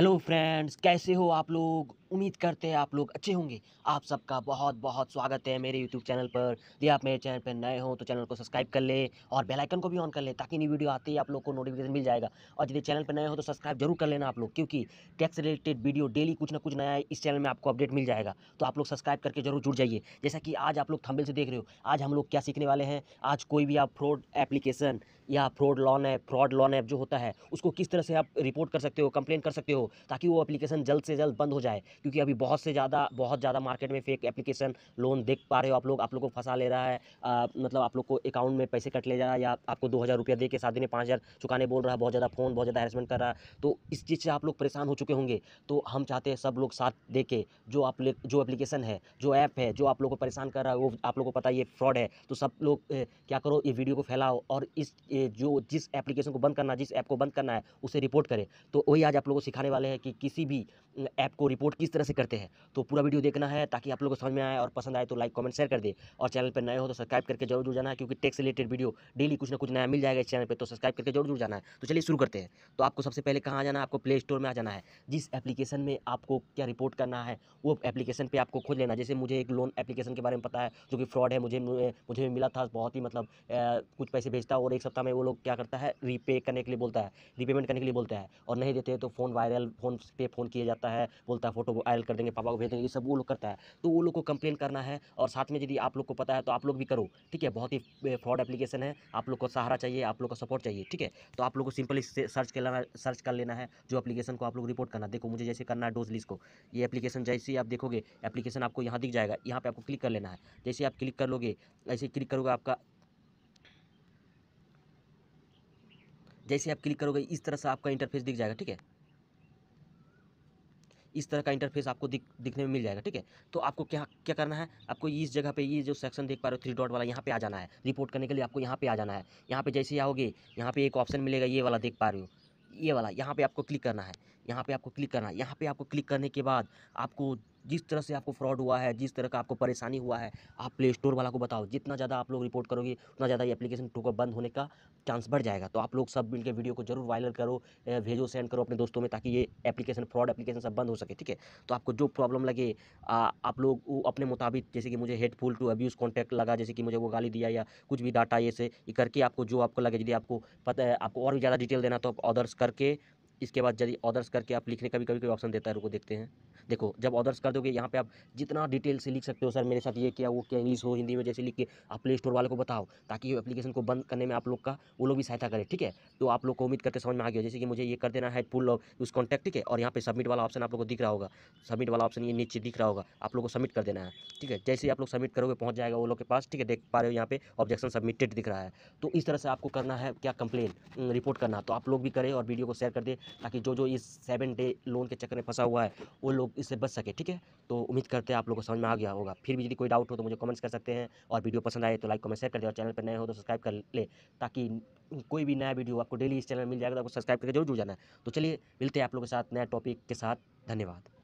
hello friends कैसे हो आप लोग उम्मीद करते हैं आप लोग अच्छे होंगे आप सबका बहुत बहुत स्वागत है मेरे यूट्यूब चैनल पर यदि आप मेरे चैनल पर नए हो तो चैनल को सब्सक्राइब कर ले और बेल आइकन को भी ऑन कर ले ताकि नई वीडियो आते ही आप लोग को नोटिफिकेशन मिल जाएगा और यदि चैनल पर नए हो तो सब्सक्राइब जरूर कर लेना आप लोग क्योंकि टैक्स रिलेटेड वीडियो डेली कुछ ना कुछ नया इस चैनल में आपको अपडेट मिल जाएगा तो आप लोग सब्सक्राइब करके जरूर जुड़ जाइए जैसा कि आज आप लोग थंबनेल से देख रहे हो आज हम लोग क्या सीखने वाले हैं आज कोई भी आप फ्रॉड एप्लीकेशन या fraud loan app fraud loan app जो होता है उसको किस तरह से आप रिपोर्ट कर सकते हो कंप्लेन कर सकते हो ताकि वो एप्लीकेशन जल्द से जल्द बंद हो जाए क्योंकि अभी बहुत से ज़्यादा बहुत ज़्यादा मार्केट में फेक एप्लीकेशन लोन देख पा रहे हो आप लोग आप लोग को फंसा ले रहा है आ, मतलब आप लोग को अकाउंट में पैसे कट ले जा रहा है या आपको दो हज़ार रुपया दे के शादी में पाँच हज़ार चुकाने बोल रहा है बहुत ज़्यादा फ़ोन बहुत ज़्यादा हेरसमेंट कर रहा है तो इस चीज़ से आप लोग परेशान हो चुके होंगे तो हम चाहते हैं सब लोग साथ दे के जो आप जो एप्लीकेशन है जो ऐप है जो आप लोग को परेशान कर रहा है वो आप लोग को पता ये फ्रॉड है तो सब लोग क्या करो ये वीडियो को फैलाओ और इस जो जिस एप्लीकेशन को बंद करना जिस ऐप को बंद करना है उसे रिपोर्ट करें तो वही आज आप लोग को सिखाने वाले हैं कि किसी भी ऐप को रिपोर्ट किस किस तरह से करते हैं तो पूरा वीडियो देखना है ताकि आप लोगों को समझ में आए और पसंद आए तो लाइक कमेंट शेयर कर दे और चैनल पर नए हो तो सब्सक्राइब करके जरूर जुड़ जाना है क्योंकि टैक्स रिलेटेड वीडियो डेली कुछ ना कुछ नया मिल जाएगा इस चैनल पर तो सब्सक्राइब करके जरूर जुड़ जाना है तो चलिए शुरू करते हैं तो आपको सबसे पहले कहाँ जाना है आपको प्ले स्टोर में आ जाना है जिस एप्लीकेशन में आपको क्या रिपोर्ट करना है वो एप्लीकेशन पर आपको खोज लेना जैसे मुझे एक लोन एप्लीकेशन के बारे में पता है जो कि फ्रॉड है मुझे मुझे मिला था बहुत ही मतलब कुछ पैसे भेजता है और एक सप्ताह में वो लोग क्या करता है रीपे करने के लिए बोलता है रिपेमेंट करने के लिए बोलता है और नहीं देते तो फ़ोन वायरल फ़ोन पे फ़ोन किया जाता है बोलता है फोटो आयल कर देंगे पापा को भेज देंगे ये सब वो लोग करता है तो वो लोग को कंप्लेन करना है और साथ में यदि आप लोग को पता है तो आप लोग भी करो ठीक है बहुत ही फ्रॉड एप्लीकेशन है आप लोग को सहारा चाहिए आप लोग का सपोर्ट चाहिए ठीक है तो आप लोग को सिंपली सर्च कर लेना सर्च कर लेना है जो अपलीकेशन को आप लोग रिपोर्ट करना देखो मुझे जैसे करना है डोज लिस्ट को ये एप्लीकेशन जैसे ही आप देखोगे एप्लीकेशन आपको यहाँ दिख जाएगा यहाँ पर आपको क्लिक कर लेना है जैसे आप क्लिक कर लोगे ऐसे क्लिक करोगे आपका जैसे आप क्लिक करोगे इस तरह से आपका इंटरफेस दिख जाएगा ठीक है इस तरह का इंटरफेस आपको दिख दिखने में मिल जाएगा ठीक है तो आपको क्या क्या करना है आपको इस जगह पे ये जो सेक्शन देख पा रहे हो थ्री डॉट वाला यहाँ पे आ जाना है रिपोर्ट करने के लिए आपको यहाँ पे आ जाना है यहाँ पे जैसे आओगे यहाँ पे एक ऑप्शन मिलेगा ये वाला देख पा रहे हो ये वाला यहाँ पे आपको क्लिक करना है यहाँ पे आपको क्लिक करना है यहाँ पे आपको क्लिक करने के बाद आपको जिस तरह से आपको फ्रॉड हुआ है जिस तरह का आपको परेशानी हुआ है आप प्ले स्टोर वाला को बताओ जितना ज़्यादा आप लोग रिपोर्ट करोगे उतना ज़्यादा ये एप्लीकेशन टूक बंद होने का चांस बढ़ जाएगा तो आप लोग सब मिलकर वीडियो को जरूर वायरल करो भेजो सेंड करो अपने दोस्तों में ताकि ये एप्लीकेशन फ्रॉड एप्लीकेशन सब बंद हो सके ठीक है तो आपको जो प्रॉब्लम लगे आ, आप लोग वो अपने मुताबिक जैसे कि मुझे हेडफुल टू अब्यूज़ कॉन्टैक्ट लगा जैसे कि मुझे वो गाली दिया या कुछ भी डाटा ये से करके आपको जो आपको लगे यदि आपको पता है आपको और भी ज़्यादा डिटेल देना तो आप ऑर्डर्स करके इसके बाद यदि ऑर्डर्स करके आप लिखने का भी कभी कभी ऑप्शन देता है रुको देखते हैं देखो जब ऑर्डर्स कर दोगे यहाँ पे आप जितना डिटेल से लिख सकते हो सर मेरे साथ ये किया वो क्या इंग्लिश हो हिंदी में जैसे लिख के आप प्ले स्टोर वाले को बताओ ताकि एप्लीकेशन को बंद करने में आप लोग का वो लोग भी सहायता करें ठीक है तो आप लोग को उम्मीद करके समझ में आ गया जैसे कि मुझे ये कर देना है लॉग उस कॉन्टैक्ट ठीक है और यहाँ पे सबमिट वाला ऑप्शन आप लोग को दिख रहा होगा सबमिट वाला ऑप्शन ये नीचे दिख रहा होगा आप लोग को सबमिट कर देना है ठीक है जैसे आप लोग सबमिट करोगे पहुँच जाएगा वो लोग के पास ठीक है देख पा रहे हो यहाँ पे ऑब्जेक्शन सबमिटेड दिख रहा है तो इस तरह से आपको करना है क्या कंप्लेन रिपोर्ट करना तो आप लोग भी करें और वीडियो को शेयर कर दें ताकि जो जो इस सेवन डे लोन के चक्कर में फंसा हुआ है वो लोग इससे बच सके ठीक है तो उम्मीद करते हैं आप लोगों को समझ में आ गया होगा फिर भी यदि कोई डाउट हो तो मुझे कमेंट्स कर सकते हैं और वीडियो पसंद आए तो लाइक कमेंट शेयर कर दे और चैनल पर नए हो तो सब्सक्राइब कर ले ताकि कोई भी नया वीडियो आपको डेली इस चैनल में मिल जाएगा तो आपको सब्सक्राइब करके जरूर जुड़ जाना है तो चलिए मिलते हैं आप लोगों के साथ नया टॉपिक के साथ धन्यवाद